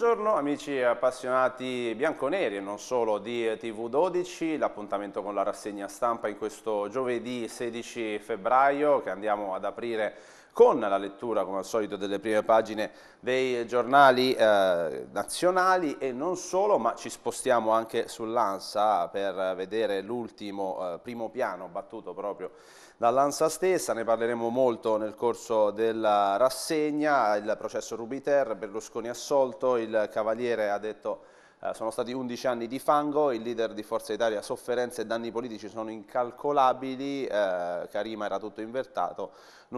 Buongiorno amici appassionati bianconeri e non solo di TV12, l'appuntamento con la rassegna stampa in questo giovedì 16 febbraio che andiamo ad aprire con la lettura, come al solito, delle prime pagine dei giornali eh, nazionali e non solo, ma ci spostiamo anche sull'ANSA per vedere l'ultimo eh, primo piano battuto proprio dall'ANSA stessa, ne parleremo molto nel corso della rassegna, il processo Rubiter, Berlusconi assolto, il Cavaliere ha detto eh, sono stati 11 anni di fango, il leader di Forza Italia sofferenze e danni politici sono incalcolabili, eh, Carima era tutto invertato, eh,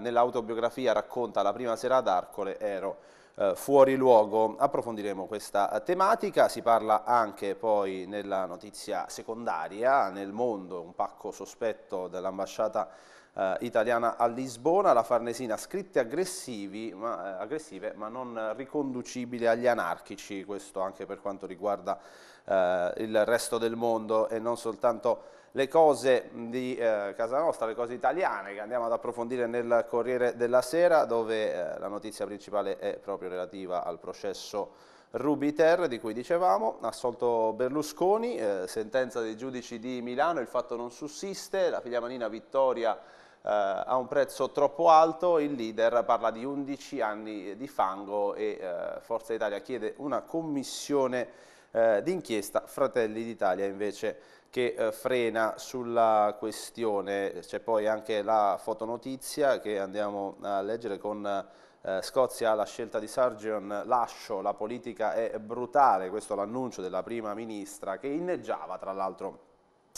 nell'autobiografia racconta la prima sera ad Arcole, ero eh, fuori luogo. Approfondiremo questa eh, tematica, si parla anche poi nella notizia secondaria, nel mondo un pacco sospetto dell'ambasciata eh, italiana a Lisbona, la Farnesina scritte aggressivi, ma, eh, aggressive ma non riconducibili agli anarchici, questo anche per quanto riguarda eh, il resto del mondo e non soltanto le cose di eh, casa nostra, le cose italiane che andiamo ad approfondire nel Corriere della Sera dove eh, la notizia principale è proprio relativa al processo Rubiter di cui dicevamo, assolto Berlusconi, eh, sentenza dei giudici di Milano, il fatto non sussiste, la figlia manina Vittoria eh, a un prezzo troppo alto, il leader parla di 11 anni di fango e eh, Forza Italia chiede una commissione eh, d'inchiesta, Fratelli d'Italia invece che eh, frena sulla questione, c'è poi anche la fotonotizia che andiamo a leggere con eh, Scozia la scelta di Sargon Lascio, la politica è brutale, questo l'annuncio della prima ministra che inneggiava tra l'altro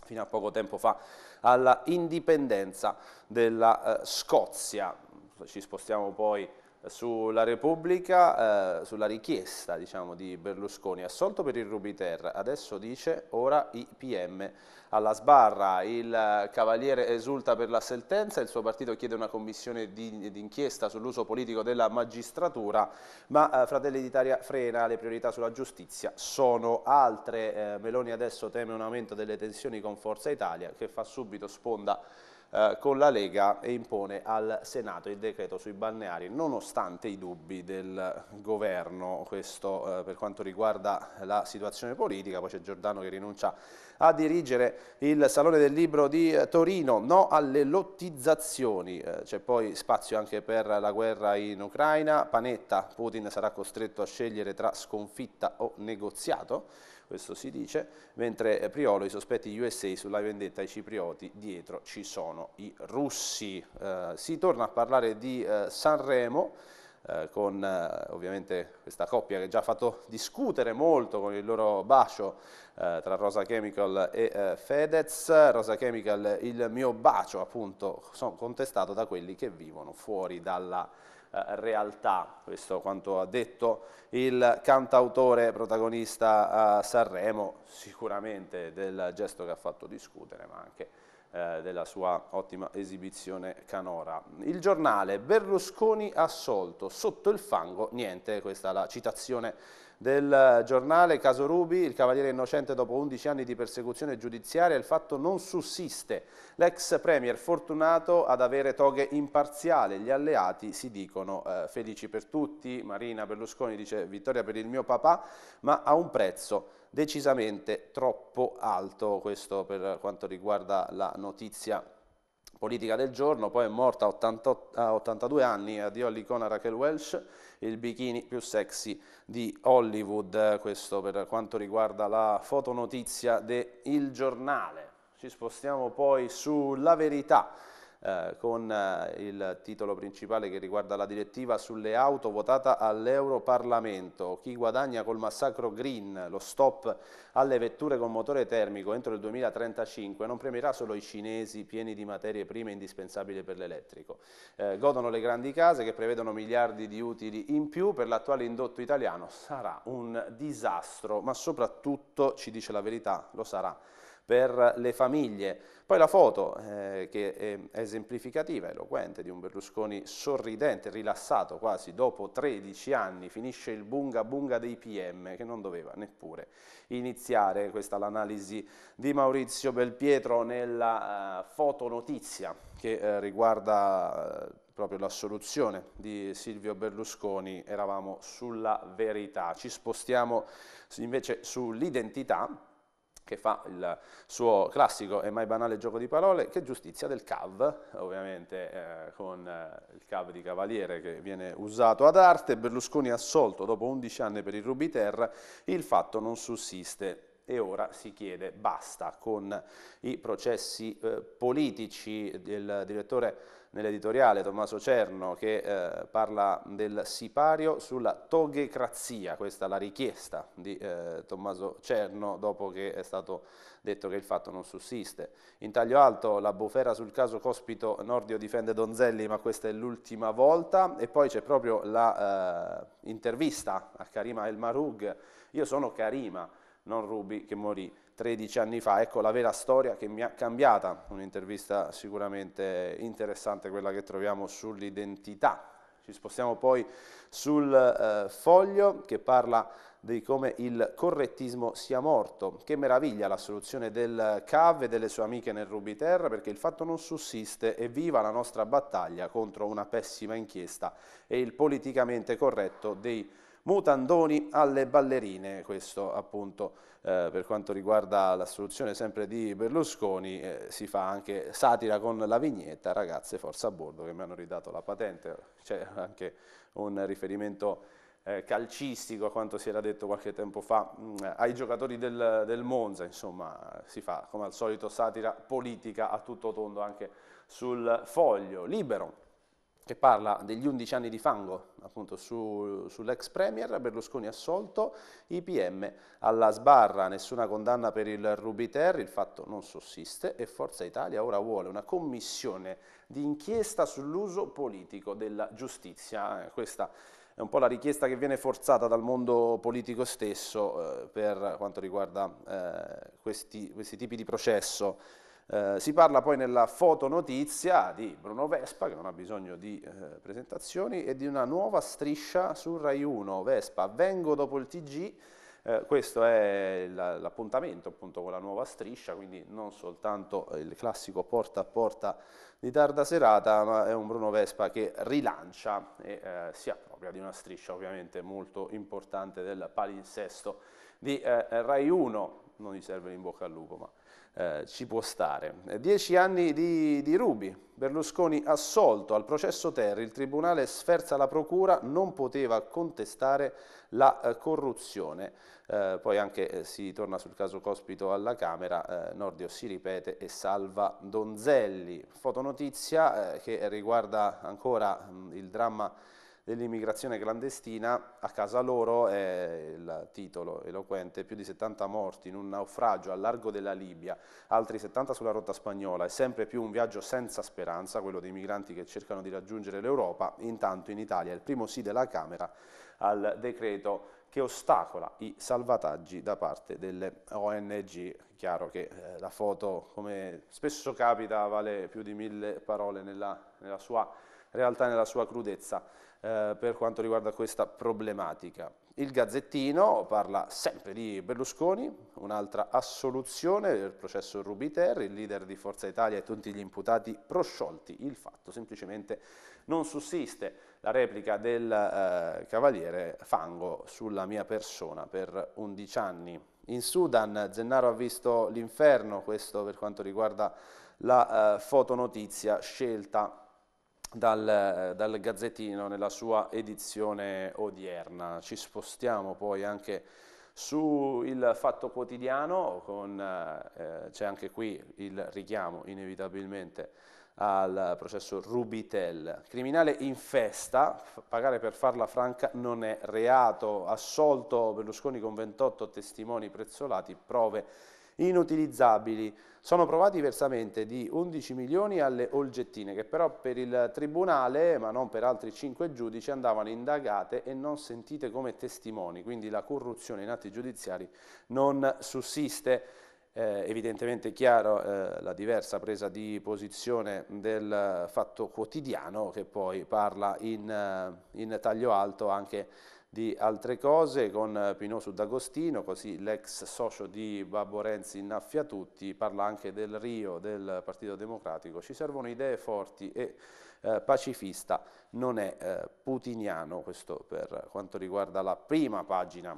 fino a poco tempo fa alla indipendenza della eh, Scozia. Ci spostiamo poi sulla Repubblica, eh, sulla richiesta diciamo, di Berlusconi, assolto per il Rubiter, adesso dice ora i PM alla sbarra, il Cavaliere esulta per la sentenza, il suo partito chiede una commissione d'inchiesta sull'uso politico della magistratura, ma eh, Fratelli d'Italia frena, le priorità sulla giustizia sono altre, eh, Meloni adesso teme un aumento delle tensioni con Forza Italia che fa subito sponda eh, con la Lega e impone al Senato il decreto sui balneari, nonostante i dubbi del governo, questo eh, per quanto riguarda la situazione politica, poi c'è Giordano che rinuncia a dirigere il Salone del Libro di eh, Torino, no alle lottizzazioni, eh, c'è poi spazio anche per la guerra in Ucraina, Panetta, Putin sarà costretto a scegliere tra sconfitta o negoziato, questo si dice, mentre eh, Priolo i sospetti USA sulla vendetta ai ciprioti, dietro ci sono i russi. Eh, si torna a parlare di eh, Sanremo, eh, con eh, ovviamente questa coppia che ha già fatto discutere molto con il loro bacio eh, tra Rosa Chemical e Fedez, Rosa Chemical il mio bacio appunto sono contestato da quelli che vivono fuori dalla eh, realtà, questo quanto ha detto il cantautore protagonista a Sanremo, sicuramente del gesto che ha fatto discutere, ma anche eh, della sua ottima esibizione canora. Il giornale Berlusconi assolto, sotto il fango, niente, questa è la citazione del giornale Caso Rubi, il cavaliere innocente dopo 11 anni di persecuzione giudiziaria, il fatto non sussiste. L'ex premier fortunato ad avere toghe imparziali, gli alleati si dicono eh, felici per tutti, Marina Berlusconi dice vittoria per il mio papà, ma a un prezzo decisamente troppo alto, questo per quanto riguarda la notizia politica del giorno, poi è morta a, 88, a 82 anni, addio all'icona Raquel Welsh, il bikini più sexy di Hollywood, questo per quanto riguarda la fotonotizia del Giornale. Ci spostiamo poi sulla verità. Eh, con eh, il titolo principale che riguarda la direttiva sulle auto votata all'Europarlamento. Chi guadagna col massacro green lo stop alle vetture con motore termico entro il 2035 non premierà solo i cinesi pieni di materie prime indispensabili per l'elettrico. Eh, godono le grandi case che prevedono miliardi di utili in più, per l'attuale indotto italiano sarà un disastro, ma soprattutto, ci dice la verità, lo sarà per le famiglie. Poi la foto, eh, che è esemplificativa, eloquente, di un Berlusconi sorridente, rilassato quasi, dopo 13 anni finisce il bunga bunga dei PM, che non doveva neppure iniziare. Questa è l'analisi di Maurizio Belpietro nella eh, fotonotizia che eh, riguarda eh, proprio l'assoluzione di Silvio Berlusconi, eravamo sulla verità. Ci spostiamo invece sull'identità che fa il suo classico e mai banale gioco di parole, che giustizia del CAV, ovviamente eh, con eh, il CAV di Cavaliere che viene usato ad arte, Berlusconi assolto dopo 11 anni per il Rubiterra, il fatto non sussiste e ora si chiede basta con i processi eh, politici del direttore nell'editoriale Tommaso Cerno che eh, parla del sipario sulla toghecrazia, questa è la richiesta di eh, Tommaso Cerno dopo che è stato detto che il fatto non sussiste. In taglio alto la bufera sul caso Cospito Nordio difende Donzelli ma questa è l'ultima volta e poi c'è proprio l'intervista eh, a Karima El Marug, io sono Karima non Rubi che morì 13 anni fa, ecco la vera storia che mi ha cambiata, un'intervista sicuramente interessante quella che troviamo sull'identità. Ci spostiamo poi sul eh, foglio che parla di come il correttismo sia morto. Che meraviglia la soluzione del CAV e delle sue amiche nel Rubiterra perché il fatto non sussiste e viva la nostra battaglia contro una pessima inchiesta e il politicamente corretto dei mutandoni alle ballerine, questo appunto eh, per quanto riguarda la soluzione sempre di Berlusconi eh, si fa anche satira con la vignetta ragazze forza a bordo che mi hanno ridato la patente, c'è anche un riferimento eh, calcistico a quanto si era detto qualche tempo fa mh, mm, ai giocatori del, del, Monza, insomma si fa come al solito satira politica a tutto tondo anche sul foglio libero che parla degli 11 anni di fango appunto su, sull'ex premier, Berlusconi assolto, IPM alla sbarra, nessuna condanna per il Rubiter, il fatto non sussiste e Forza Italia ora vuole una commissione di inchiesta sull'uso politico della giustizia. Eh, questa è un po' la richiesta che viene forzata dal mondo politico stesso eh, per quanto riguarda eh, questi, questi tipi di processo. Eh, si parla poi nella fotonotizia di Bruno Vespa, che non ha bisogno di eh, presentazioni, e di una nuova striscia su Rai 1, Vespa, vengo dopo il TG, eh, questo è l'appuntamento appunto con la nuova striscia, quindi non soltanto il classico porta a porta di tarda serata, ma è un Bruno Vespa che rilancia e eh, si appropria di una striscia ovviamente molto importante del palinsesto di eh, Rai 1, non gli serve in bocca al lupo, ma eh, ci può stare. Eh, dieci anni di, di rubi, Berlusconi assolto al processo Terri, il Tribunale sferza la Procura, non poteva contestare la eh, corruzione. Eh, poi anche eh, si torna sul caso Cospito alla Camera, Nordio si ripete e salva Donzelli. Fotonotizia che riguarda ancora mh, mm, il dramma dell'immigrazione clandestina, a casa loro è il titolo eloquente, più di 70 morti in un naufragio al largo della Libia, altri 70 sulla rotta spagnola, è sempre più un viaggio senza speranza, quello dei migranti che cercano di raggiungere l'Europa, intanto in Italia il primo sì della Camera al decreto che ostacola i salvataggi da parte delle ONG. Chiaro che eh, la foto, come spesso capita, vale più di mille parole nella, nella sua realtà, nella sua crudezza. Eh, per quanto riguarda questa problematica. Il Gazzettino parla sempre di Berlusconi, un'altra assoluzione del processo Rubiter, il leader di Forza Italia e tutti gli imputati prosciolti, il fatto semplicemente non sussiste. La replica del eh, cavaliere Fango sulla mia persona per 11 anni. In Sudan Zennaro ha visto l'inferno, questo per quanto riguarda la eh, fotonotizia scelta dal, dal Gazzettino nella sua edizione odierna. Ci spostiamo poi anche su il Fatto Quotidiano, eh, c'è anche qui il richiamo inevitabilmente al processo Rubitel. Criminale in festa, pagare per farla franca non è reato, assolto Berlusconi con 28 testimoni prezzolati, prove inutilizzabili. Sono provati versamente di 11 milioni alle olgettine che però per il Tribunale, ma non per altri 5 giudici, andavano indagate e non sentite come testimoni, quindi la corruzione in atti giudiziari non sussiste. Eh, evidentemente chiaro eh, la diversa presa di posizione del fatto quotidiano che poi parla in, eh, in taglio alto anche di altre cose con eh, Pino Sudagostino, così l'ex socio di Babbo Renzi innaffia tutti, parla anche del Rio, del Partito Democratico, ci servono idee forti e eh, pacifista, non è eh, putiniano questo per quanto riguarda la prima pagina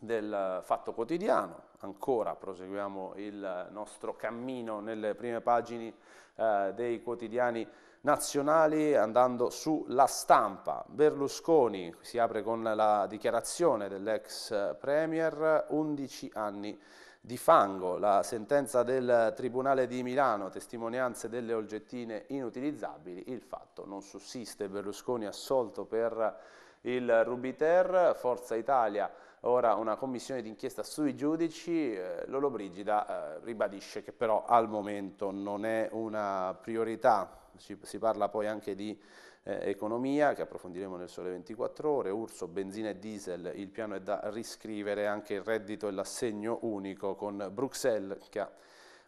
del Fatto Quotidiano, ancora proseguiamo il nostro cammino nelle prime pagine eh, dei quotidiani nazionali andando sulla stampa. Berlusconi si apre con la dichiarazione dell'ex Premier 11 anni di fango, la sentenza del Tribunale di Milano, testimonianze delle oggettine inutilizzabili, il fatto non sussiste, Berlusconi assolto per il Rubiter, Forza Italia ora una commissione d'inchiesta sui giudici, eh, Lolo Brigida eh, ribadisce che però al momento non è una priorità. Ci, si parla poi anche di eh, economia, che approfondiremo nel sole 24 ore, Urso, benzina e diesel, il piano è da riscrivere, anche il reddito e l'assegno unico con Bruxelles che ha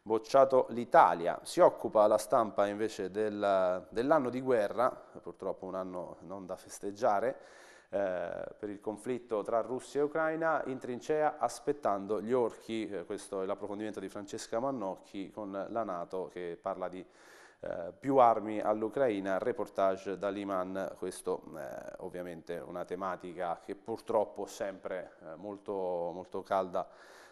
bocciato l'Italia. Si occupa la stampa invece del, dell'anno di guerra, purtroppo un anno non da festeggiare, eh, per il conflitto tra Russia e Ucraina, in trincea aspettando gli orchi, eh, questo è l'approfondimento di Francesca Mannocchi con la Nato che parla di eh, più armi all'Ucraina, reportage da Liman, questo eh, ovviamente una tematica che purtroppo sempre eh, molto, molto calda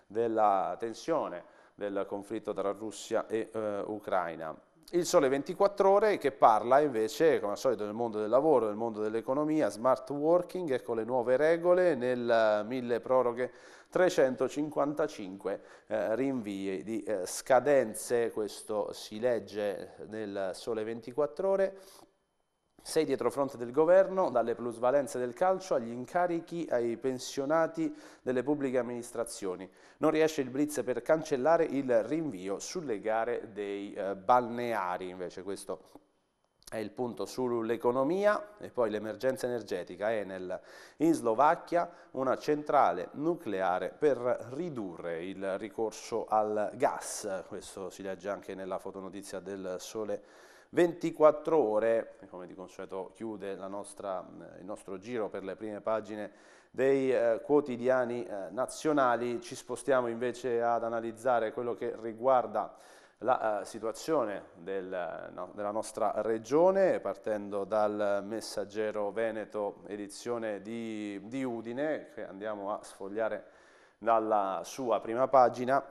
della tensione del conflitto tra Russia e eh, Ucraina. Il Sole 24 Ore che parla invece, come al solito, del mondo del lavoro, del mondo dell'economia, smart working, e con le nuove regole nel mille proroghe 355 eh, rinvii di eh, scadenze, questo si legge nel Sole 24 Ore. Sei dietro fronte del governo, dalle plusvalenze del calcio agli incarichi ai pensionati delle pubbliche amministrazioni. Non riesce il blitz per cancellare il rinvio sulle gare dei eh, balneari, invece questo è il punto sull'economia e poi l'emergenza energetica Enel eh, in Slovacchia, una centrale nucleare per ridurre il ricorso al gas, questo si legge anche nella fotonotizia del Sole 24 ore, come di consueto chiude nostra, eh, il nostro giro per le prime pagine dei eh, quotidiani eh, nazionali, ci spostiamo invece ad analizzare quello che riguarda la eh, situazione del, no, della nostra regione, partendo dal Messaggero Veneto edizione di, di Udine, che andiamo a sfogliare dalla sua prima pagina,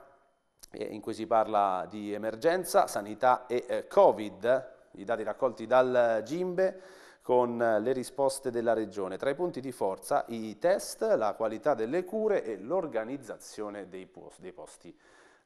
in cui si parla di emergenza, sanità e eh, Covid, i dati raccolti dal Gimbe con eh, le risposte della Regione. Tra i punti di forza i test, la qualità delle cure e l'organizzazione dei, dei, posti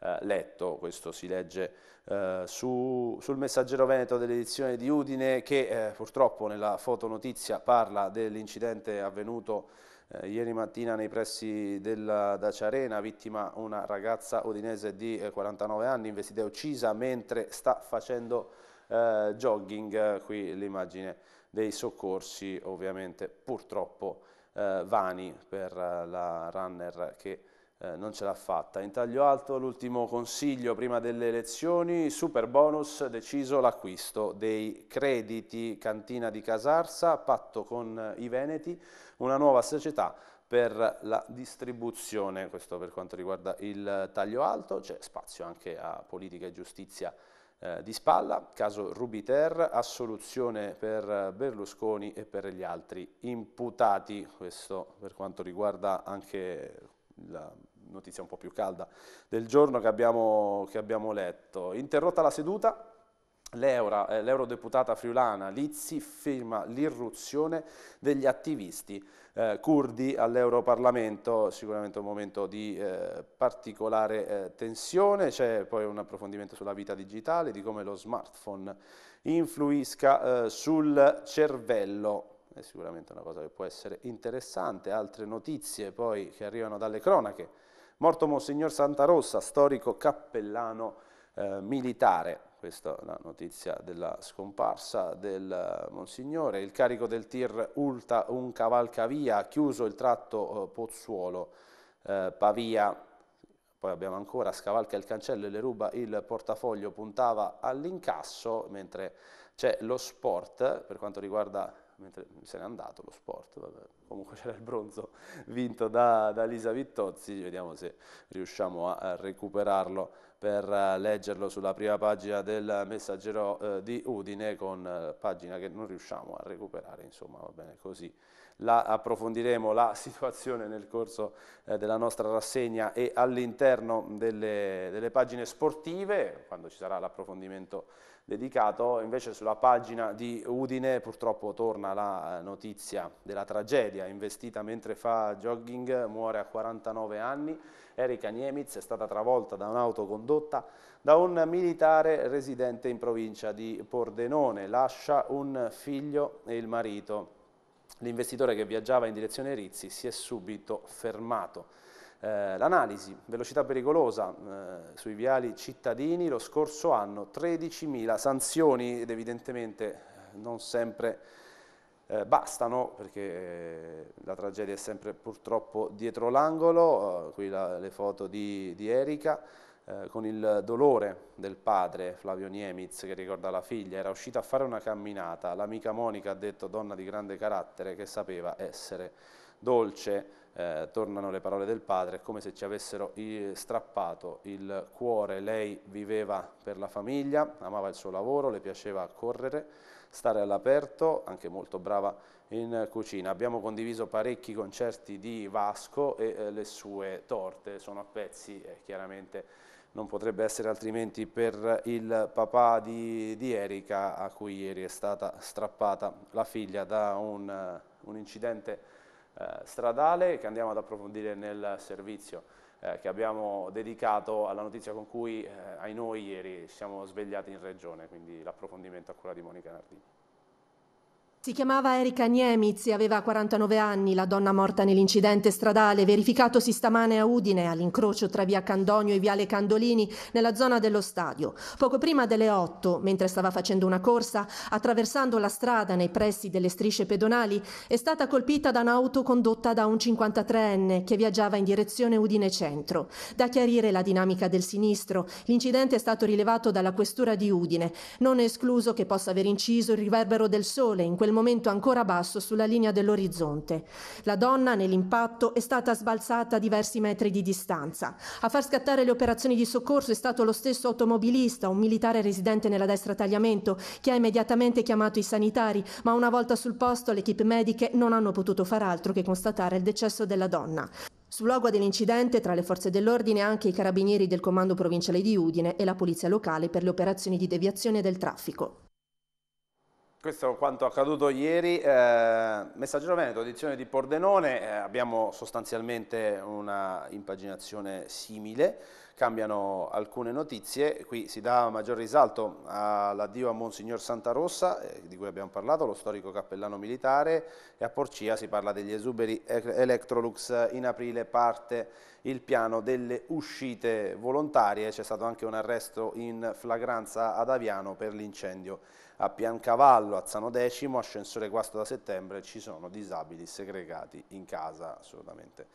eh, letto. Questo si legge eh, su, sul Messaggero Veneto dell'edizione di Udine che eh, purtroppo nella fotonotizia parla dell'incidente avvenuto eh, ieri mattina nei pressi della Dacia Arena, vittima una ragazza odinese di 49 eh, anni, investita e uccisa mentre sta facendo eh, jogging. Qui l'immagine dei soccorsi, ovviamente purtroppo eh, vani per eh, la runner che eh, non ce l'ha fatta. In taglio alto l'ultimo consiglio prima delle elezioni, super bonus, deciso l'acquisto dei crediti Cantina di Casarsa, patto con i Veneti, una nuova società per la distribuzione, questo per quanto riguarda il taglio alto, c'è spazio anche a politica e giustizia eh, di spalla, caso Rubiter, assoluzione per Berlusconi e per gli altri imputati, questo per quanto riguarda anche la notizia un po' più calda del giorno che abbiamo, che abbiamo letto. Interrotta la seduta, eh, l'eurodeputata eh, friulana Lizzi firma l'irruzione degli attivisti eh, curdi all'Europarlamento, sicuramente un momento di eh, particolare eh, tensione, c'è poi un approfondimento sulla vita digitale, di come lo smartphone influisca eh, sul cervello è sicuramente una cosa che può essere interessante, altre notizie poi che arrivano dalle cronache, morto Monsignor Santarossa, storico cappellano eh, militare. Questa è la notizia della scomparsa del eh, Monsignore. Il carico del tir Ulta un cavalcavia, ha chiuso il tratto eh, Pozzuolo-Pavia. Eh, Poi abbiamo ancora scavalca il cancello e le ruba il portafoglio, puntava all'incasso, mentre c'è lo sport, per quanto riguarda, mentre se n'è andato lo sport, vabbè, comunque c'era il bronzo vinto da, da Lisa Vittozzi, vediamo se riusciamo a recuperarlo per eh, leggerlo sulla prima pagina del messaggero eh, di Udine con eh, pagina che non riusciamo a recuperare, insomma va bene così. La approfondiremo la situazione nel corso eh, della nostra rassegna e all'interno delle, delle pagine sportive, quando ci sarà l'approfondimento dedicato, invece sulla pagina di Udine purtroppo torna la eh, notizia della tragedia, investita mentre fa jogging, muore a 49 anni, Erika Niemitz è stata travolta da un'auto condotta da un militare residente in provincia di Pordenone, lascia un figlio e il marito. L'investitore che viaggiava in direzione Rizzi si è subito fermato. Eh, l'analisi velocità pericolosa eh, sui viali cittadini lo scorso anno 13.000 sanzioni ed evidentemente eh, non sempre eh, bastano perché eh, la tragedia è sempre purtroppo dietro l'angolo, qui la, le foto di, di Erika con il dolore del padre Flavio Niemitz che ricorda la figlia, era uscita a fare una camminata, l'amica Monica ha detto donna di grande carattere che sapeva essere dolce, eh, tornano le parole del padre, come se ci avessero strappato il cuore. Lei viveva per la famiglia, amava il suo lavoro, le piaceva correre, stare all'aperto, anche molto brava in cucina. Abbiamo condiviso parecchi concerti di Vasco e eh, le sue torte sono a pezzi, eh, chiaramente non potrebbe essere altrimenti per il papà di, di, Erika a cui ieri è stata strappata la figlia da un, eh, un incidente eh, stradale che andiamo ad approfondire nel servizio eh, che abbiamo dedicato alla notizia con cui eh, ai noi ieri siamo svegliati in regione, quindi l'approfondimento a cura di Monica Nardini. Si chiamava Erika Niemitz e aveva 49 anni, la donna morta nell'incidente stradale verificatosi stamane a Udine all'incrocio tra via Candonio e viale Candolini nella zona dello stadio. Poco prima delle 8, mentre stava facendo una corsa, attraversando la strada nei pressi delle strisce pedonali, è stata colpita da un'auto condotta da un 53enne che viaggiava in direzione Udine Centro. Da chiarire la dinamica del sinistro, l'incidente è stato rilevato dalla questura di Udine, non è escluso che possa aver inciso il riverbero del sole in quella al momento ancora basso sulla linea dell'orizzonte. La donna, nell'impatto, è stata sbalzata a diversi metri di distanza. A far scattare le operazioni di soccorso è stato lo stesso automobilista, un militare residente nella destra tagliamento, che ha immediatamente chiamato i sanitari, ma una volta sul posto le equip mediche non hanno potuto far altro che constatare il decesso della donna. Sul luogo dell'incidente, tra le forze dell'ordine, anche i carabinieri del comando provinciale di Udine e la polizia locale per le operazioni di deviazione del traffico. Questo è quanto accaduto ieri, eh, Messaggero Veneto, edizione di Pordenone, eh, abbiamo sostanzialmente una impaginazione simile, cambiano alcune notizie, qui si dà maggior risalto all'addio a Monsignor Santa Rossa, eh, di cui abbiamo parlato, lo storico cappellano militare, e a Porcia si parla degli esuberi Electrolux, in aprile parte il piano delle uscite volontarie, c'è stato anche un arresto in flagranza ad Aviano per l'incendio a Piancavallo, a Zano Decimo, ascensore guasto da settembre, ci sono disabili segregati in casa assolutamente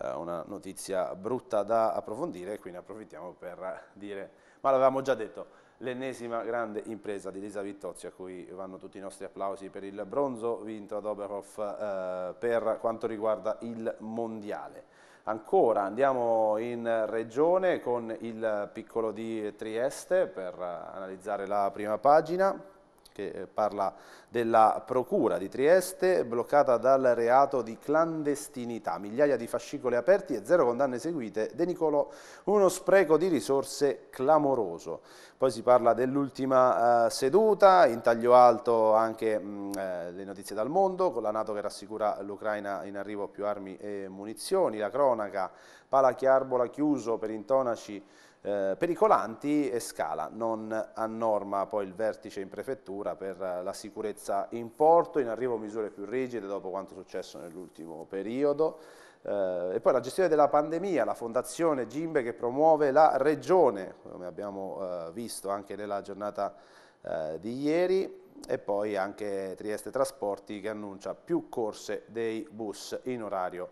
eh, una notizia brutta da approfondire, e quindi approfittiamo per dire, ma l'avevamo già detto, l'ennesima grande impresa di Lisa Vittozzi, a cui vanno tutti i nostri applausi per il bronzo vinto ad Oberhof eh, per quanto riguarda il Mondiale. Ancora andiamo in regione con il piccolo di Trieste per analizzare la prima pagina che eh, parla della Procura di Trieste, bloccata dal reato di clandestinità, migliaia di fascicoli aperti e zero condanne eseguite, De Nicolo uno spreco di risorse clamoroso. Poi si parla dell'ultima eh, seduta, in taglio alto anche mh, mm, eh, le notizie dal mondo, con la Nato che rassicura l'Ucraina in arrivo più armi e munizioni, la cronaca, Pala Chiarbola chiuso per intonaci eh, pericolanti e Scala, non a norma poi il vertice in prefettura per eh, la sicurezza in porto, in arrivo misure più rigide dopo quanto successo nell'ultimo periodo, eh, e poi la gestione della pandemia, la fondazione Gimbe che promuove la regione, come abbiamo eh, visto anche nella giornata eh, di ieri, e poi anche Trieste Trasporti che annuncia più corse dei bus in orario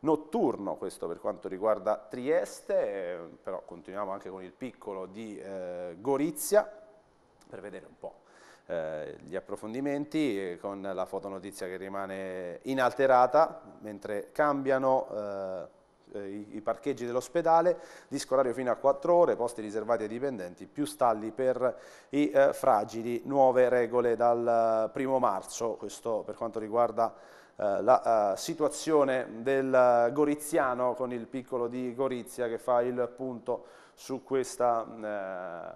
notturno, questo per quanto riguarda Trieste, eh, però continuiamo anche con il piccolo di eh, Gorizia per vedere un po' eh, gli approfondimenti eh, con la fotonotizia che rimane inalterata mentre cambiano eh, i, parcheggi dell'ospedale, disco orario fino a 4 ore, posti riservati ai dipendenti, più stalli per i fragili, nuove regole dal primo marzo, questo per quanto riguarda eh, la eh, situazione del Goriziano con il piccolo di Gorizia che fa il punto su questa mm, eh,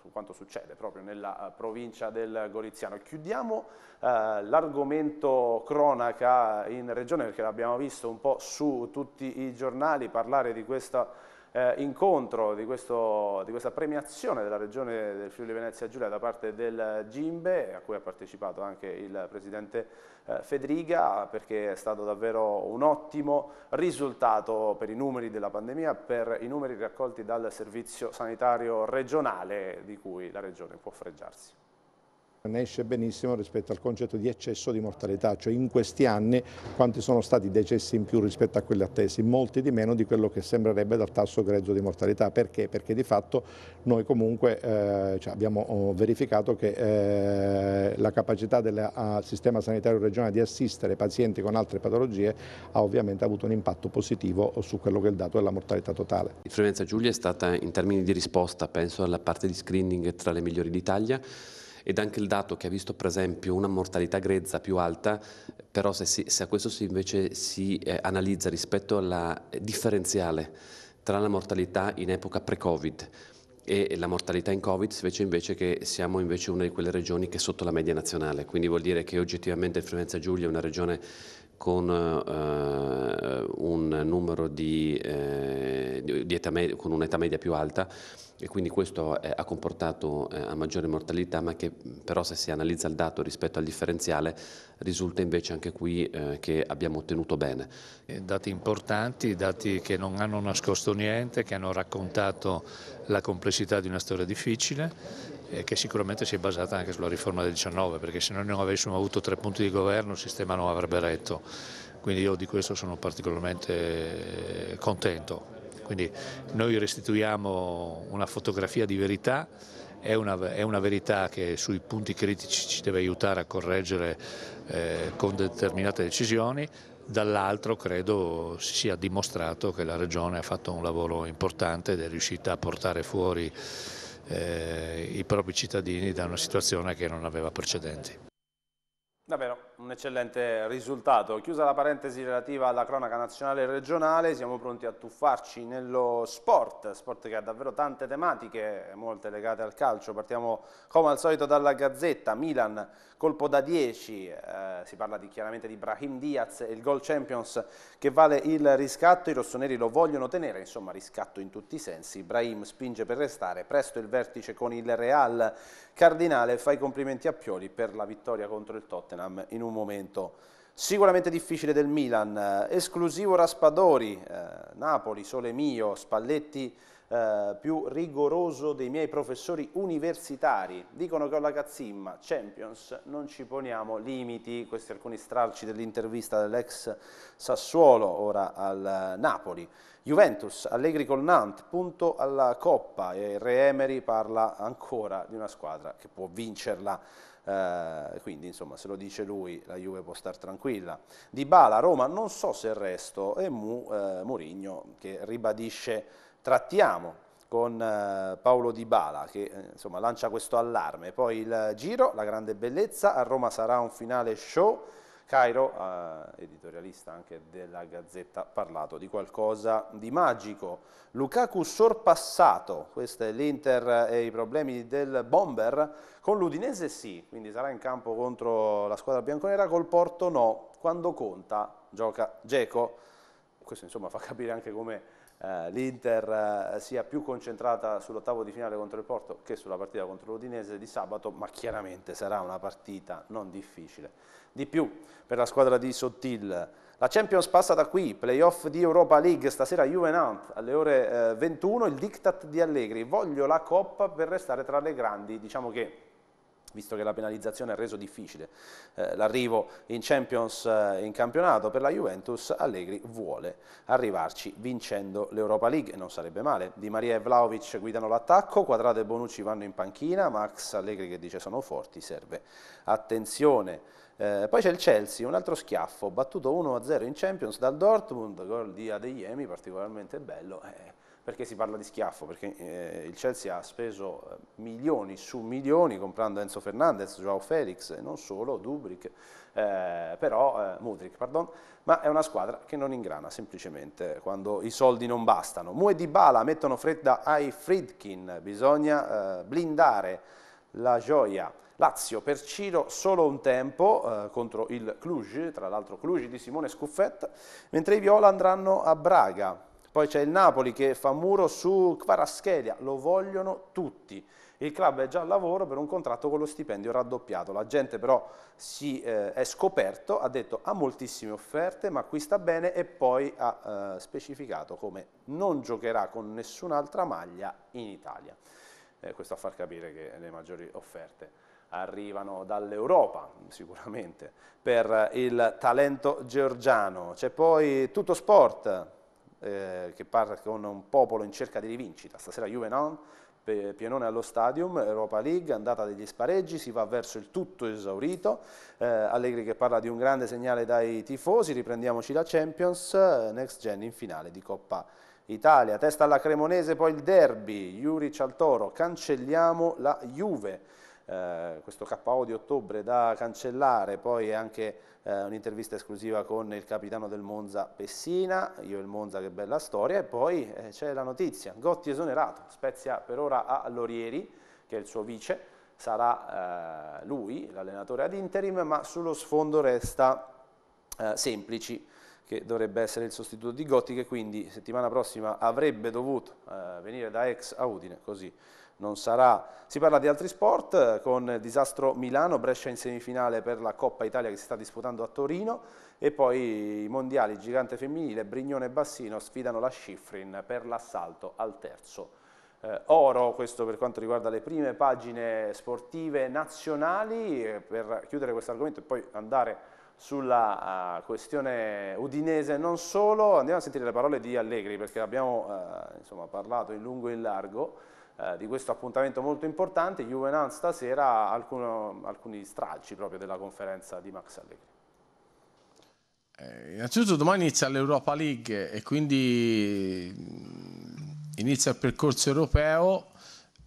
su quanto succede proprio nella provincia del Goriziano. Chiudiamo eh, l'argomento cronaca in regione perché l'abbiamo visto un po' su tutti i giornali parlare di questa eh, incontro, di, questo, di, questa premiazione della Regione del Friuli Venezia Giulia da parte del Gimbe, a cui ha partecipato anche il Presidente eh, Federica, perché è stato davvero un ottimo risultato per i numeri della pandemia, per i numeri raccolti dal Servizio Sanitario Regionale di cui la Regione può freggiarsi. Ne esce benissimo rispetto al concetto di eccesso di mortalità, cioè in questi anni quanti sono stati i decessi in più rispetto a quelli attesi, molti di meno di quello che sembrerebbe dal tasso grezzo di mortalità. Perché? Perché di fatto noi comunque eh, cioè abbiamo oh, verificato che eh, la capacità del sistema sanitario regionale di assistere pazienti con altre patologie ha ovviamente avuto un impatto positivo su quello che è il dato della mortalità totale. Fiorenza Giulia è stata in termini di risposta, penso alla parte di screening tra le migliori d'Italia ed anche il dato che ha visto per esempio una mortalità grezza più alta, però se, si, se a questo si invece si eh, analizza rispetto alla eh, differenziale tra la mortalità in epoca pre-Covid e la mortalità in Covid si vede invece che siamo invece una di quelle regioni che è sotto la media nazionale, quindi vuol dire che oggettivamente Frivenza Giulia è una regione con eh, un numero di, eh, di età med- con un'età media più alta e quindi questo eh, ha comportato eh, a maggiore mortalità, ma che però se si analizza il dato rispetto al differenziale risulta invece anche qui eh, che abbiamo ottenuto bene. Eh, dati importanti, dati che non hanno nascosto niente, che hanno raccontato la complessità di una storia difficile che sicuramente si è basata anche sulla riforma del 19, perché se noi non avessimo avuto tre punti di governo il sistema non avrebbe retto. Quindi io di questo sono particolarmente eh, contento. Quindi noi restituiamo una fotografia di verità, è una, è una verità che sui punti critici ci deve aiutare a correggere eh, con determinate decisioni, dall'altro credo si sia dimostrato che la Regione ha fatto un lavoro importante ed è riuscita a portare fuori eh, i propri cittadini da una situazione che non aveva precedenti. Davvero un eccellente risultato. Chiusa la parentesi relativa alla cronaca nazionale e regionale, siamo pronti a tuffarci nello sport, sport che ha davvero tante tematiche, molte legate al calcio. Partiamo come al solito dalla Gazzetta, Milan, colpo da 10, eh, si parla di, chiaramente di Brahim Diaz e il Goal Champions che vale il riscatto, i rossoneri lo vogliono tenere, insomma riscatto in tutti i sensi. Brahim spinge per restare, presto il vertice con il Real, Cardinale fa i complimenti a Pioli per la vittoria contro il Tottenham in un un momento. Sicuramente difficile del Milan, eh, esclusivo Raspadori, eh, Napoli, Sole Mio, Spalletti eh, più rigoroso dei miei professori universitari. Dicono che ho la cazzimma, Champions, non ci poniamo limiti, questi alcuni stralci dell'intervista dell'ex Sassuolo, ora al Napoli. Juventus, Allegri col Nantes, punto alla Coppa e Re Emery parla ancora di una squadra che può vincerla eh, quindi insomma se lo dice lui la Juve può star tranquilla. Di Bala, Roma, non so se il resto, e Mu, eh, Murigno che ribadisce trattiamo con eh, Paolo Di Bala che eh, insomma lancia questo allarme, poi il giro, la grande bellezza, a Roma sarà un finale show, Cairo, eh, editorialista anche della Gazzetta, ha parlato di qualcosa di magico. Lukaku sorpassato, questo è l'Inter e i problemi del bomber, con l'Udinese sì, quindi sarà in campo contro la squadra bianconera, col Porto no, quando conta gioca Geco. Questo insomma fa capire anche come eh, l'Inter eh, sia più concentrata sull'ottavo di finale contro il Porto che sulla partita contro l'Udinese di sabato, ma chiaramente sarà una partita non difficile di più per la squadra di Sottil. La Champions passa da qui, playoff di Europa League, stasera Juventus alle ore 21, eh, il diktat di Allegri, voglio la Coppa per restare tra le grandi, diciamo che visto che la penalizzazione ha reso difficile eh, l'arrivo in Champions eh, in campionato per la Juventus, Allegri vuole arrivarci vincendo l'Europa League e non sarebbe male. Di Maria e Vlaovic guidano l'attacco, Quadrato e Bonucci vanno in panchina, Max Allegri che dice sono forti, serve attenzione. Eh, poi c'è il Chelsea, un altro schiaffo, battuto 1-0 in Champions dal Dortmund, gol di Adeyemi, particolarmente bello, eh, perché si parla di schiaffo, perché eh, il Chelsea ha speso eh, milioni su milioni comprando Enzo Fernandez, Joao Felix, non solo, Dubric, eh, però, eh, Mudric, pardon, ma è una squadra che non ingrana semplicemente quando i soldi non bastano. Mu e Dybala mettono fredda ai Friedkin, bisogna eh, blindare la gioia. Lazio per Ciro solo un tempo eh, contro il Cluj, tra l'altro Cluj di Simone Scuffetta, mentre i Viola andranno a Braga poi c'è il Napoli che fa muro su Kvaraschelia, lo vogliono tutti. Il club è già al lavoro per un contratto con lo stipendio raddoppiato. La gente però si eh, è scoperto, ha detto ha moltissime offerte, ma qui sta bene e poi ha eh, specificato come non giocherà con nessun'altra maglia in Italia. Eh, questo a far capire che le maggiori offerte arrivano dall'Europa sicuramente per eh, il talento georgiano. C'è poi tutto sport eh, che parla con un popolo in cerca di rivincita. Stasera Juve non, Pienone allo Stadium, Europa League, andata degli spareggi, si va verso il tutto esaurito, eh, Allegri che parla di un grande segnale dai tifosi, riprendiamoci la Champions, eh, Next Gen in finale di Coppa Italia, testa alla Cremonese, poi il derby, Juric al Toro, cancelliamo la Juve, eh, questo KO di ottobre da cancellare, poi anche eh, un'intervista esclusiva con il capitano del Monza Pessina, io e il Monza che bella storia, e poi eh, c'è la notizia, Gotti esonerato, Spezia per ora a Lorieri, che è il suo vice, sarà eh, lui l'allenatore ad interim, ma sullo sfondo resta eh, Semplici, che dovrebbe essere il sostituto di Gotti, che quindi settimana prossima avrebbe dovuto eh, venire da ex a Udine, così non sarà. Si parla di altri sport eh, con disastro Milano, Brescia in semifinale per la Coppa Italia che si sta disputando a Torino e poi i mondiali gigante femminile, Brignone e Bassino sfidano la Schifrin per l'assalto al terzo. Eh, oro, questo per quanto riguarda le prime pagine sportive nazionali, eh, per chiudere questo argomento e poi andare sulla uh, questione udinese non solo, andiamo a sentire le parole di Allegri perché abbiamo uh, insomma, parlato in lungo e in largo eh, di questo appuntamento molto importante, Juventus stasera alcuno, alcuni stralci proprio della conferenza di Max Allegri. Eh, innanzitutto domani inizia l'Europa League e quindi mm, inizia il percorso europeo.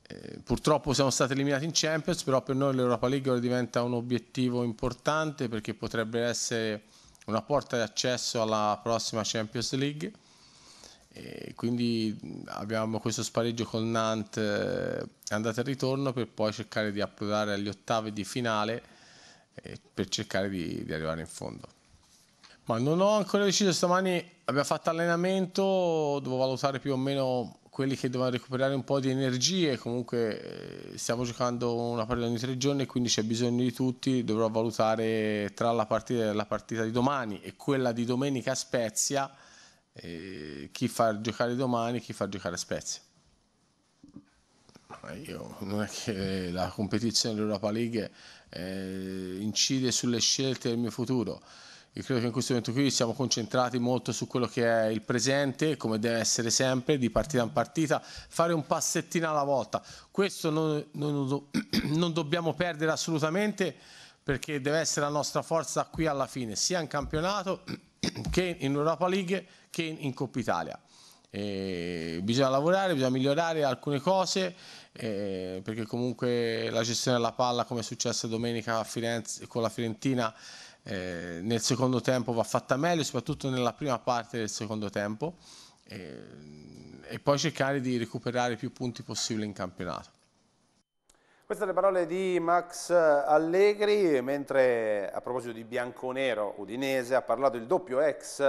Eh, purtroppo siamo stati eliminati in Champions, però per noi l'Europa League ora diventa un obiettivo importante perché potrebbe essere una porta di accesso alla prossima Champions League. E quindi abbiamo questo spareggio con Nantes eh, andata e ritorno per poi cercare di approdare agli ottavi di finale eh, per cercare di, di arrivare in fondo. Ma non ho ancora deciso, stamani abbiamo fatto allenamento, devo valutare più o meno quelli che devono recuperare un po' di energie, comunque eh, stiamo giocando una partita ogni tre giorni quindi c'è bisogno di tutti, dovrò valutare tra la partita, la partita di domani e quella di domenica a Spezia eh, chi far giocare domani chi far giocare a Spezia. Io, non è che la competizione dell'Europa League eh, incide sulle scelte del mio futuro. Io credo che in questo momento qui siamo concentrati molto su quello che è il presente, come deve essere sempre, di partita in partita, fare un passettino alla volta. Questo non, non, non dobbiamo perdere assolutamente perché deve essere la nostra forza qui alla fine, sia in campionato Kane in Europa League, Kane in Coppa Italia. E eh, bisogna lavorare, bisogna migliorare alcune cose eh, perché comunque la gestione della palla come è successo domenica Firenze, con la Fiorentina eh, nel secondo tempo va fatta meglio soprattutto nella prima parte del secondo tempo eh, e poi cercare di recuperare più punti possibili in campionato. Queste sono le parole di Max Allegri, mentre a proposito di bianconero udinese ha parlato il doppio ex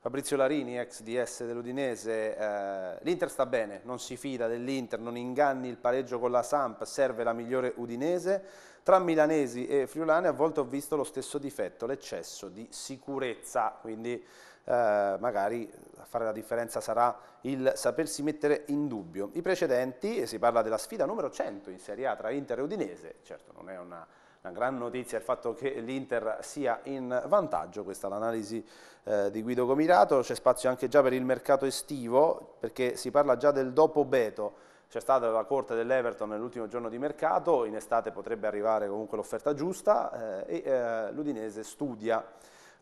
Fabrizio Larini, ex DS dell'Udinese, eh, l'Inter sta bene, non si fida dell'Inter, non inganni il pareggio con la Samp, serve la migliore Udinese. Tra milanesi e friulani a volte ho visto lo stesso difetto, l'eccesso di sicurezza, quindi eh, magari a fare la differenza sarà il sapersi mettere in dubbio. I precedenti, e si parla della sfida numero 100 in Serie A tra Inter e Udinese, certo non è una, una gran notizia il fatto che l'Inter sia in vantaggio, questa è l'analisi eh, di Guido Comirato, c'è spazio anche già per il mercato estivo, perché si parla già del dopo Beto, c'è stata la corte dell'Everton nell'ultimo giorno di mercato, in estate potrebbe arrivare comunque l'offerta giusta eh, e eh, l'Udinese studia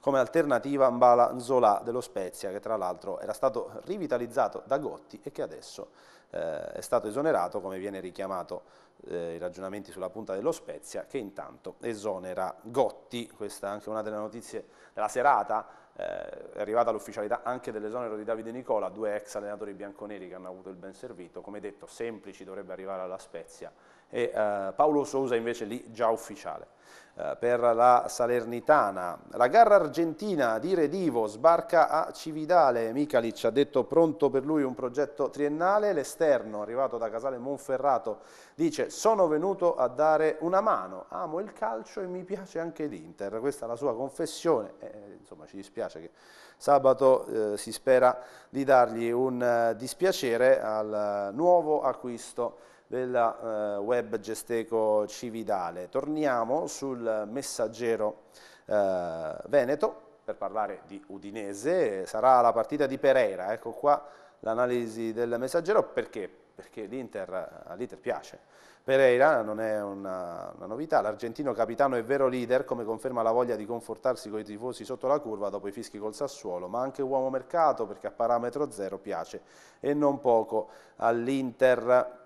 come alternativa Mbala Nzola dello Spezia, che tra l'altro era stato rivitalizzato da Gotti e che adesso eh, è stato esonerato, come viene richiamato eh, i ragionamenti sulla punta dello Spezia, che intanto esonera Gotti. Questa è anche una delle notizie della serata, eh, è arrivata l'ufficialità anche dell'esonero di Davide Nicola, due ex allenatori bianconeri che hanno avuto il ben servito, come detto semplici dovrebbe arrivare alla Spezia, e eh, Paolo Sousa invece lì già ufficiale. Eh, per la Salernitana. La gara argentina di Redivo sbarca a Cividale. Micalic ha detto pronto per lui un progetto triennale. L'esterno, arrivato da Casale Monferrato, dice sono venuto a dare una mano. Amo il calcio e mi piace anche l'Inter. Questa è la sua confessione. Eh, eh insomma ci dispiace che sabato eh, si spera di dargli un eh, dispiacere al nuovo acquisto della eh, web Gesteco Cividale. Torniamo sul messaggero eh, Veneto per parlare di Udinese, sarà la partita di Pereira, ecco qua l'analisi del messaggero perché? Perché l'Inter eh, all'Inter piace. Pereira non è una, una novità, l'argentino capitano è vero leader come conferma la voglia di confortarsi con i tifosi sotto la curva dopo i fischi col Sassuolo, ma anche uomo mercato perché a parametro zero piace e non poco all'Inter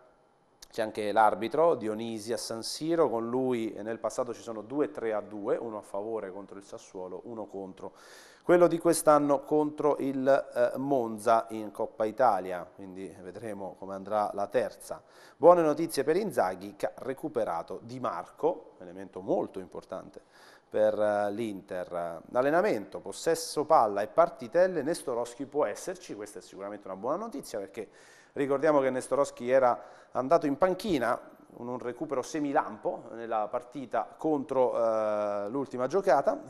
c'è anche l'arbitro Dionisi a San Siro, con lui nel passato ci sono 2 3 a 2, uno a favore contro il Sassuolo, uno contro quello di quest'anno contro il eh, Monza in Coppa Italia, quindi vedremo come andrà la terza. Buone notizie per Inzaghi che ha recuperato Di Marco, elemento molto importante per uh, l'Inter. Allenamento, possesso palla e partitelle, Nestoroschi può esserci, questa è sicuramente una buona notizia perché Ricordiamo che Nestorowski era andato in panchina con un recupero semilampo nella partita contro eh, l'ultima giocata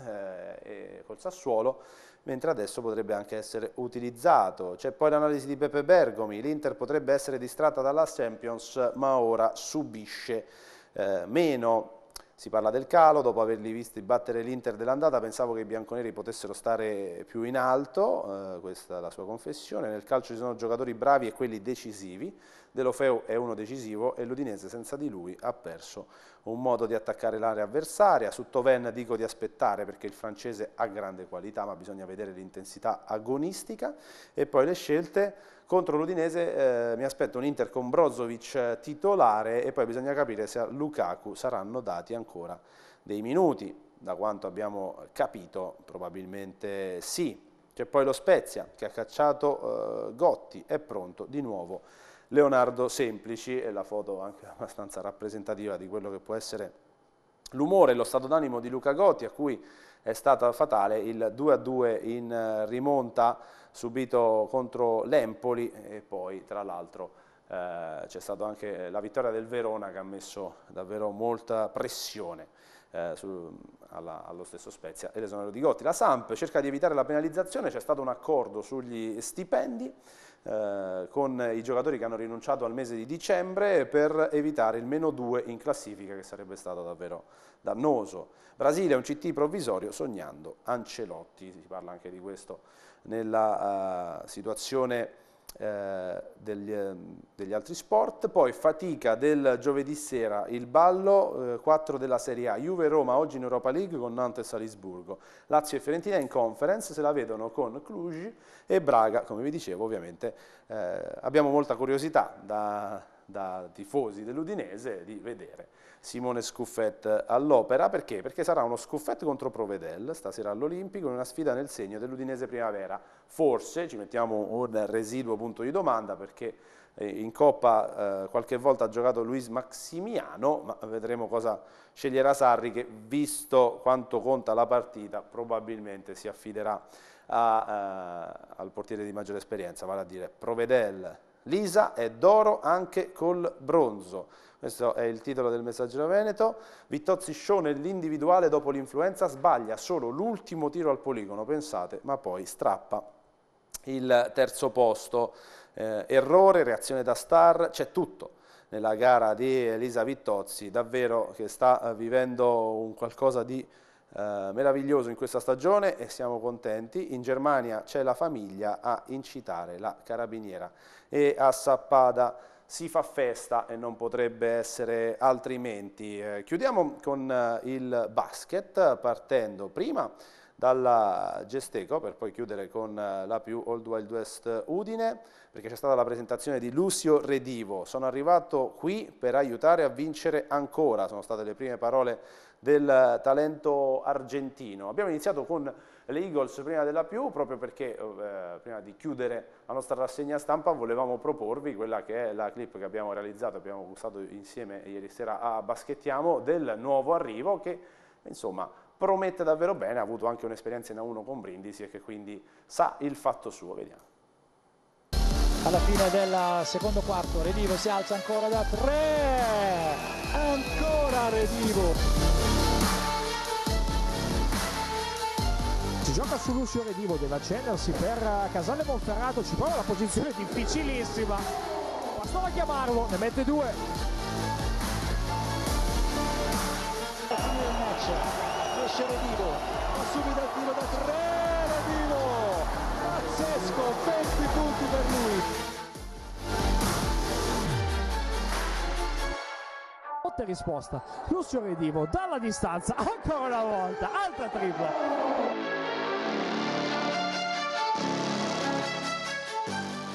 eh, col Sassuolo, mentre adesso potrebbe anche essere utilizzato. C'è poi l'analisi di Beppe Bergomi, l'Inter potrebbe essere distratta dalla Champions ma ora subisce eh, meno. Si parla del calo, dopo averli visti battere l'Inter dell'andata pensavo che i bianconeri potessero stare più in alto, eh, questa è la sua confessione, nel calcio ci sono giocatori bravi e quelli decisivi, De Lofeo è uno decisivo e l'Udinese senza di lui ha perso un modo di attaccare l'area avversaria, su Toven dico di aspettare perché il francese ha grande qualità ma bisogna vedere l'intensità agonistica e poi le scelte contro l'Udinese eh, mi aspetto un Inter con Brozovic eh, titolare e poi bisogna capire se a Lukaku saranno dati ancora dei minuti. Da quanto abbiamo capito probabilmente sì. C'è poi lo Spezia che ha cacciato eh, Gotti, è pronto di nuovo Leonardo Semplici e la foto anche abbastanza rappresentativa di quello che può essere l'umore e lo stato d'animo di Luca Gotti a cui è stata fatale il 2-2 in eh, rimonta subito contro l'Empoli e poi tra l'altro eh, c'è stata anche la vittoria del Verona che ha messo davvero molta pressione eh, su, alla, allo stesso Spezia e l'esonero di Gotti. La Samp cerca di evitare la penalizzazione, c'è stato un accordo sugli stipendi eh, con i giocatori che hanno rinunciato al mese di dicembre per evitare il meno 2 in classifica che sarebbe stato davvero dannoso. Brasile è un CT provvisorio sognando Ancelotti, si parla anche di questo nella uh, situazione eh, degli, eh, degli, altri sport. Poi fatica del giovedì sera, il ballo eh, 4 della Serie A, Juve-Roma oggi in Europa League con Nantes e Salisburgo, Lazio e Fiorentina in conference, se la vedono con Cluj e Braga, come vi dicevo ovviamente eh, abbiamo molta curiosità da da tifosi dell'Udinese di vedere Simone Scuffet all'opera, perché? Perché sarà uno Scuffet contro Provedel stasera all'Olimpico in una sfida nel segno dell'Udinese Primavera, forse ci mettiamo un residuo punto di domanda perché eh, in Coppa eh, qualche volta ha giocato Luis Maximiano, ma vedremo cosa sceglierà Sarri che visto quanto conta la partita probabilmente si affiderà a, eh, al portiere di maggiore esperienza, vale a dire Provedel Lisa è d'oro anche col bronzo. Questo è il titolo del messaggero veneto. Vittozzi Show nell'individuale dopo l'influenza sbaglia solo l'ultimo tiro al poligono, pensate, ma poi strappa il terzo posto. Eh, errore, reazione da star, c'è tutto nella gara di Elisa Vittozzi, davvero che sta vivendo un qualcosa di eh, meraviglioso in questa stagione e siamo contenti. In Germania c'è la famiglia a incitare la carabiniera e a Sappada si fa festa e non potrebbe essere altrimenti. Eh, chiudiamo con eh, il basket partendo prima dalla Gesteco per poi chiudere con eh, la più Old Wild West Udine perché c'è stata la presentazione di Lucio Redivo sono arrivato qui per aiutare a vincere ancora sono state le prime parole del talento argentino. Abbiamo iniziato con le Eagles prima della più, proprio perché eh, prima di chiudere la nostra rassegna stampa volevamo proporvi quella che è la clip che abbiamo realizzato, abbiamo gustato insieme ieri sera a Baschettiamo, del nuovo arrivo che insomma promette davvero bene, ha avuto anche un'esperienza in A1 con Brindisi e che quindi sa il fatto suo, vediamo. Alla fine del secondo quarto Redivo si alza ancora da tre, ancora Redivo. gioca sull'usciore Redivo, deve accendersi per eh, Casale Monferrato ci prova la posizione difficilissima bastava chiamarlo ne mette due usciore Divo subito il tiro da tre Divo pazzesco 20 punti per lui botte risposta Lucio Redivo dalla distanza ancora una volta altra tripla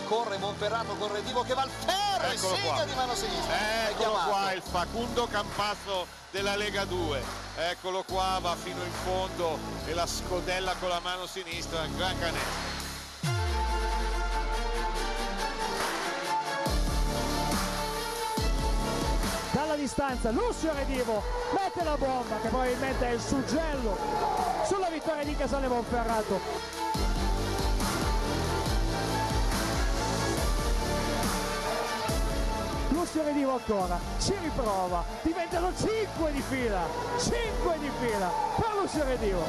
corre Monferrato con Redivo che va al ferro e segna qua. di mano sinistra eh, eccolo qua il Facundo Campasso della Lega 2 eccolo qua va fino in fondo e la scodella con la mano sinistra gran canestro dalla distanza Lucio Redivo mette la bomba che probabilmente è il suggello sulla vittoria di Casale Monferrato pressione di Volcona, ci riprova, diventano 5 di fila, 5 di fila per lo Redivo.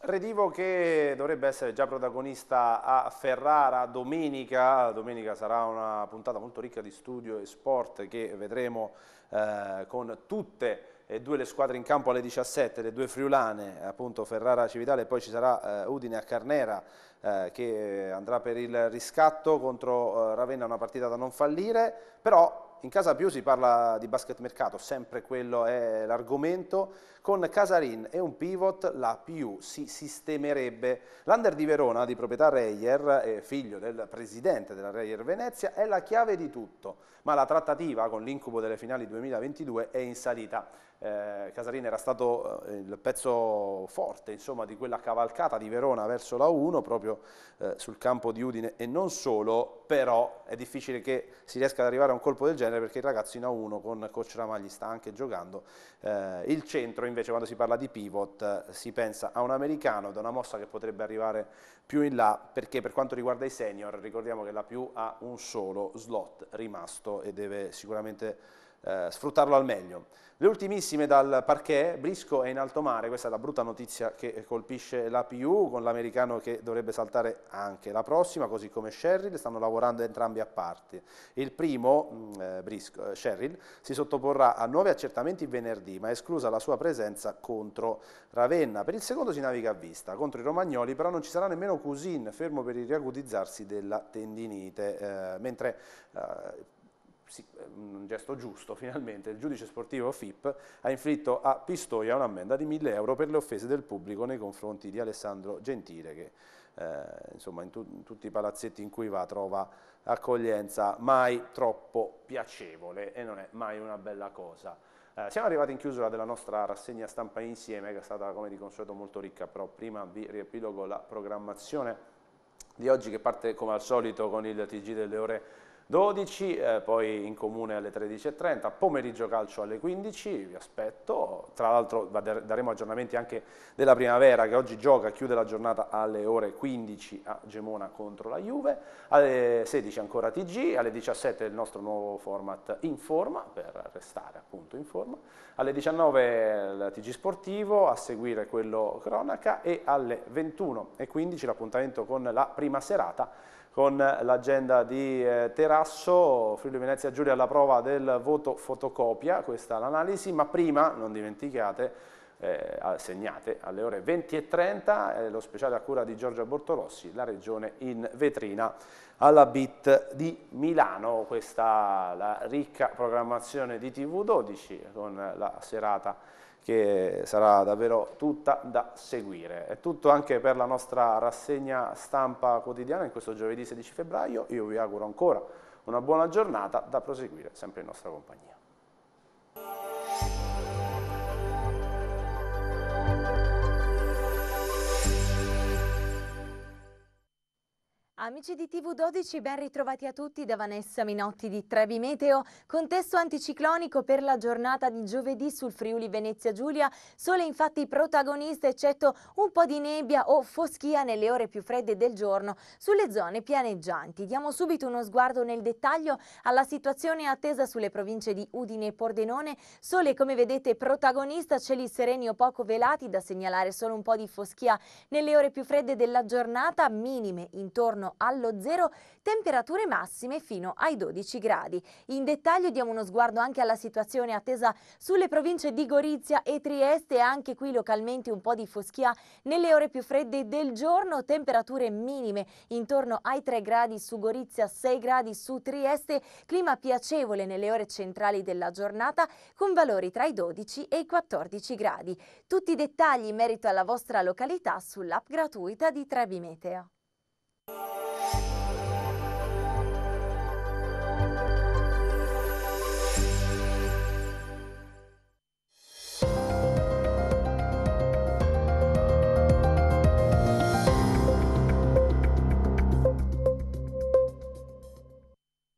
Redivo che dovrebbe essere già protagonista a Ferrara domenica, domenica sarà una puntata molto ricca di studio e sport che vedremo eh, con tutte le e due le squadre in campo alle 17, le due friulane, appunto Ferrara Civitale e poi ci sarà eh, Udine a Carnera eh, che andrà per il riscatto contro eh, Ravenna, una partita da non fallire, però in casa più si parla di basket mercato, sempre quello è l'argomento, con Casarin e un pivot la più si sistemerebbe. L'under di Verona, di proprietà Reyer, figlio del presidente della Reyer Venezia, è la chiave di tutto, ma la trattativa con l'incubo delle finali 2022 è in salita eh, Casarini era stato eh, il pezzo forte insomma, di quella cavalcata di Verona verso la 1 proprio eh, sul campo di Udine e non solo, però è difficile che si riesca ad arrivare a un colpo del genere perché il ragazzo in A1 con Coach Ramagli sta anche giocando. Eh, il centro invece quando si parla di pivot eh, si pensa a un americano ed a una mossa che potrebbe arrivare più in là perché per quanto riguarda i senior ricordiamo che la più ha un solo slot rimasto e deve sicuramente eh, sfruttarlo al meglio. Le ultimissime dal parquet, Brisco è in alto mare, questa è la brutta notizia che colpisce la l'APU con l'americano che dovrebbe saltare anche la prossima, così come Sherrill, stanno lavorando entrambi a parte. Il primo, mm, eh, Brisco, eh, Sherrill, si sottoporrà a nuovi accertamenti venerdì, ma è esclusa la sua presenza contro Ravenna. Per il secondo si naviga a vista, contro i romagnoli però non ci sarà nemmeno Cusin, fermo per il riagudizzarsi della tendinite, eh, mentre eh, Ehm, un gesto giusto finalmente, il giudice sportivo FIP ha inflitto a Pistoia un'ammenda di 1000 euro per le offese del pubblico nei confronti di Alessandro Gentile che eh, insomma, in, tu in, tutti i palazzetti in cui va trova accoglienza mai troppo piacevole e non è mai una bella cosa. Eh, siamo arrivati in chiusura della nostra rassegna stampa insieme che è stata come di consueto molto ricca, però prima vi riepilogo la programmazione di oggi che parte come al solito con il TG delle ore 12, eh, poi in comune alle 13.30, pomeriggio calcio alle 15, vi aspetto, tra l'altro daremo aggiornamenti anche della primavera che oggi gioca, chiude la giornata alle ore 15 a Gemona contro la Juve, alle 16 ancora TG, alle 17 il nostro nuovo format in forma, per restare appunto in forma, alle 19 il TG sportivo, a seguire quello cronaca e alle 21.15 l'appuntamento con la prima serata con l'agenda di eh, Terrasso, Friuli Venezia Giulia alla prova del voto fotocopia, questa è l'analisi, ma prima non dimenticate, eh, segnate alle ore 20 20.30 eh, lo speciale a cura di Giorgio Bortolossi, la regione in vetrina alla BIT di Milano, questa è la ricca programmazione di TV12 con la serata che sarà davvero tutta da seguire. È tutto anche per la nostra rassegna stampa quotidiana in questo giovedì 16 febbraio. Io vi auguro ancora una buona giornata da proseguire sempre in nostra compagnia. Amici di TV12, ben ritrovati a tutti da Vanessa Minotti di Trevi Meteo. Contesto anticiclonico per la giornata di giovedì sul Friuli Venezia Giulia. Sole infatti protagonista, eccetto un po' di nebbia o foschia nelle ore più fredde del giorno sulle zone pianeggianti. Diamo subito uno sguardo nel dettaglio alla situazione attesa sulle province di Udine e Pordenone. Sole, come vedete, protagonista, cieli sereni o poco velati, da segnalare solo un po' di foschia nelle ore più fredde della giornata, minime intorno allo zero, temperature massime fino ai 12 gradi. In dettaglio diamo uno sguardo anche alla situazione attesa sulle province di Gorizia e Trieste, anche qui localmente un po' di foschia nelle ore più fredde del giorno, temperature minime intorno ai 3 gradi su Gorizia, 6 gradi su Trieste, clima piacevole nelle ore centrali della giornata con valori tra i 12 e i 14 gradi. Tutti i dettagli in merito alla vostra località sull'app gratuita di Trebimetea. you.